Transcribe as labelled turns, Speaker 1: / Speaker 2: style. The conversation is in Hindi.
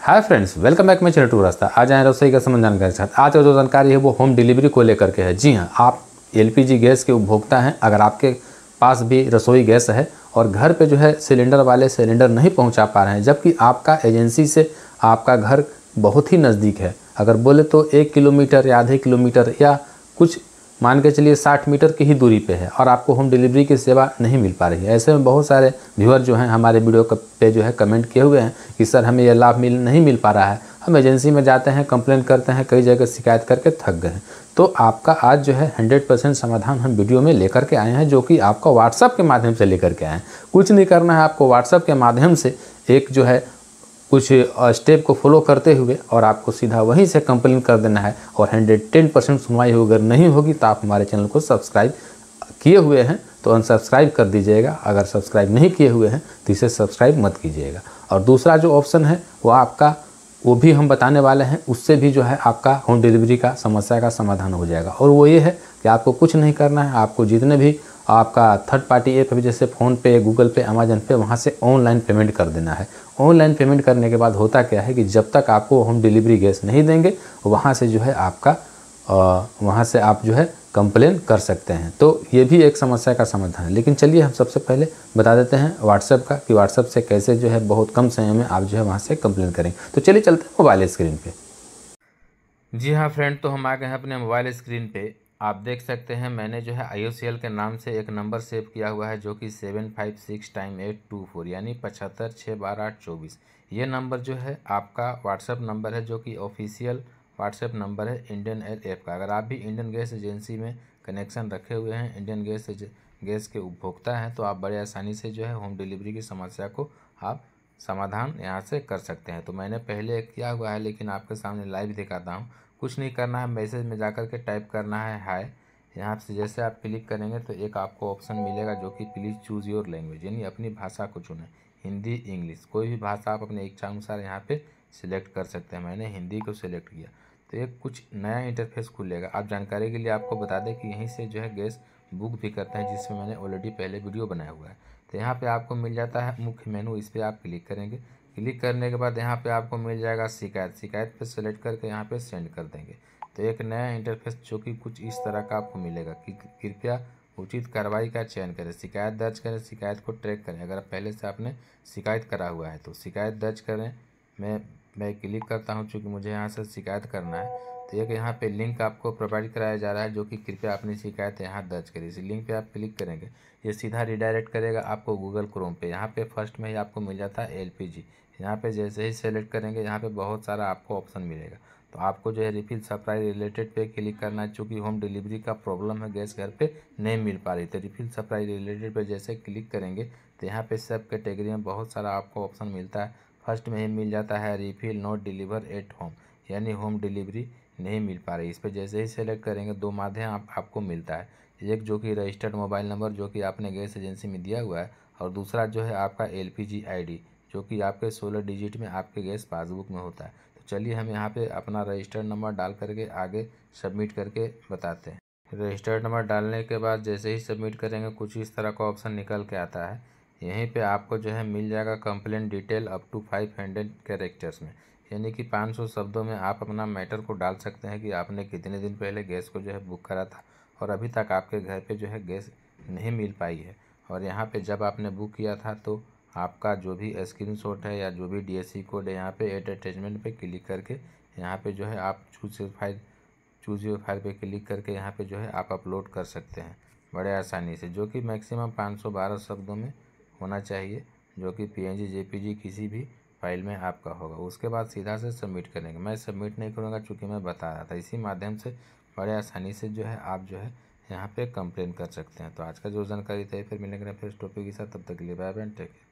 Speaker 1: हाय फ्रेंड्स वेलकम बैक मैं टू रास्ता आज आए रसोई का समझ जानकारी के साथ आज का जो जानकारी है वो होम डिलीवरी को लेकर के है जी हाँ आप एलपीजी गैस के उपभोक्ता हैं अगर आपके पास भी रसोई गैस है और घर पे जो है सिलेंडर वाले सिलेंडर नहीं पहुंचा पा रहे हैं जबकि आपका एजेंसी से आपका घर बहुत ही नज़दीक है अगर बोले तो एक किलोमीटर या आधे किलोमीटर या कुछ मान के चलिए 60 मीटर की ही दूरी पे है और आपको होम डिलीवरी की सेवा नहीं मिल पा रही है ऐसे में बहुत सारे व्यूअर जो हैं हमारे वीडियो पे जो है कमेंट किए हुए हैं कि सर हमें यह लाभ मिल नहीं मिल पा रहा है हम एजेंसी में जाते हैं कंप्लेंट करते हैं कई जगह शिकायत करके थक गए तो आपका आज जो है हंड्रेड परसेंट समाधान हम वीडियो में लेकर के आए हैं जो कि आपका व्हाट्सअप के माध्यम से लेकर के आए हैं कुछ नहीं करना है आपको व्हाट्सअप के माध्यम से एक जो है कुछ स्टेप को फॉलो करते हुए और आपको सीधा वहीं से कंप्लेन कर देना है और हंड्रेड टेन परसेंट सुनवाई अगर नहीं होगी तो आप हमारे चैनल को सब्सक्राइब किए हुए हैं तो अनसब्सक्राइब कर दीजिएगा अगर सब्सक्राइब नहीं किए हुए हैं तो इसे सब्सक्राइब मत कीजिएगा और दूसरा जो ऑप्शन है वो आपका वो भी हम बताने वाले हैं उससे भी जो है आपका होम डिलीवरी का समस्या का समाधान हो जाएगा और वो ये है कि आपको कुछ नहीं करना है आपको जितने भी आपका थर्ड पार्टी ऐप है जैसे फ़ोनपे गूगल पे अमेजन पे वहाँ से ऑनलाइन पेमेंट कर देना है ऑनलाइन पेमेंट करने के बाद होता क्या है कि जब तक आपको होम डिलीवरी गैस नहीं देंगे वहाँ से जो है आपका वहाँ से आप जो है कंप्लेन कर सकते हैं तो ये भी एक समस्या का समाधान है लेकिन चलिए हम सबसे पहले बता देते हैं व्हाट्सएप का कि व्हाट्सएप से कैसे जो है बहुत कम समय में आप जो है वहाँ से कंप्लेन करें तो चलिए चलते हैं मोबाइल स्क्रीन पर जी हाँ फ्रेंड तो हम आ गए हैं अपने मोबाइल स्क्रीन पे आप देख सकते हैं मैंने जो है आई के नाम से एक नंबर सेव किया हुआ है जो कि seven five six time eight two four यानी पचहत्तर छः बारह आठ चौबीस ये नंबर जो है आपका व्हाट्सअप नंबर है जो कि ऑफिशियल व्हाट्सएप नंबर है इंडियन एयर ऐप का अगर आप भी इंडियन गैस एजेंसी में कनेक्शन रखे हुए हैं इंडियन गैस गैस के उपभोक्ता हैं तो आप बड़े आसानी से जो है होम डिलीवरी की समस्या को आप समाधान यहाँ से कर सकते हैं तो मैंने पहले किया हुआ है लेकिन आपके सामने लाइव दिखाता हूँ कुछ नहीं करना है मैसेज में जा कर के टाइप करना है हाय यहाँ से जैसे आप क्लिक करेंगे तो एक आपको ऑप्शन मिलेगा जो कि प्लीज़ चूज़ योर लैंग्वेज यानी अपनी भाषा को चुनें हिंदी इंग्लिश कोई भी भाषा आप अपने इच्छा अनुसार यहाँ पे सिलेक्ट कर सकते हैं मैंने हिंदी को सिलेक्ट किया तो एक कुछ नया इंटरफेस खुलेगा आप जानकारी के लिए आपको बता दें कि यहीं से जो है गैस बुक भी करते हैं जिसमें मैंने ऑलरेडी पहले वीडियो बनाया हुआ है तो यहाँ पे आपको मिल जाता है मुख्य मेनू इस पर आप क्लिक करेंगे क्लिक करने के बाद यहाँ पे आपको मिल जाएगा शिकायत शिकायत पे सेलेक्ट करके यहाँ पे सेंड कर देंगे तो एक नया इंटरफेस जो कि कुछ इस तरह का आपको मिलेगा कि कृपया उचित कार्रवाई का चयन करें शिकायत दर्ज करें शिकायत को ट्रैक करें अगर पहले से आपने शिकायत करा हुआ है तो शिकायत दर्ज करें में मैं क्लिक करता हूँ चूँकि मुझे यहाँ से शिकायत करना है तो एक यहाँ पे लिंक आपको प्रोवाइड कराया जा रहा है जो कि कृपया अपनी शिकायत यहाँ दर्ज करें इस लिंक पे आप क्लिक करेंगे ये सीधा रिडायरेक्ट करेगा आपको गूगल क्रोम पे यहाँ पे फर्स्ट में ही आपको मिल जाता है एल पी यहाँ पर जैसे ही सेलेक्ट करेंगे यहाँ पर बहुत सारा आपको ऑप्शन मिलेगा तो आपको जो है रिफिल सप्लाई रिलेटेड पे क्लिक करना है चूँकि होम डिलीवरी का प्रॉब्लम है गैस घर पर नहीं मिल पा रही तो रिफिल सप्लाई रिलेटेड पर जैसे क्लिक करेंगे तो यहाँ पर सब कैटेगरी में बहुत सारा आपको ऑप्शन मिलता है फर्स्ट में ही मिल जाता है refill not deliver at home यानी होम डिलीवरी नहीं मिल पा रही इस पर जैसे ही सेलेक्ट करेंगे दो माध्यम आप, आपको मिलता है एक जो कि रजिस्टर्ड मोबाइल नंबर जो कि आपने गैस एजेंसी में दिया हुआ है और दूसरा जो है आपका एल पी जो कि आपके सोलह डिजिट में आपके गैस पासबुक में होता है तो चलिए हम यहाँ पे अपना रजिस्टर्ड नंबर डाल करके आगे सबमिट करके बताते हैं रजिस्टर्ड नंबर डालने के बाद जैसे ही सबमिट करेंगे कुछ इस तरह का ऑप्शन निकल के आता है यहीं पे आपको जो है मिल जाएगा complain detail up to five hundred characters में यानी कि पाँच सौ शब्दों में आप अपना मैटर को डाल सकते हैं कि आपने कितने दिन पहले गैस को जो है बुक करा था और अभी तक आपके घर पे जो है गैस नहीं मिल पाई है और यहाँ पे जब आपने बुक किया था तो आपका जो भी स्क्रीनशॉट है या जो भी डीएससी कोड है यहाँ पे एट अटैचमेंट पे क्लिक करके यहाँ पे जो है आप choose file choose your file पे क्लिक करके यहाँ पे जो है आप अपलोड कर सकते हैं बड़े आसानी से जो कि मैक्सिमम बारह शब्दों में होना चाहिए जो कि पी एन किसी भी फाइल में आपका होगा उसके बाद सीधा से सबमिट करेंगे मैं सबमिट नहीं करूँगा चूँकि मैं बता रहा था इसी माध्यम से बड़े आसानी से जो है आप जो है यहाँ पे कंप्लेन कर सकते हैं तो आज का जो जानकारी था फिर मिलेंगे फिर टॉपिक के साथ तब तक के लिए बाय बाय टेक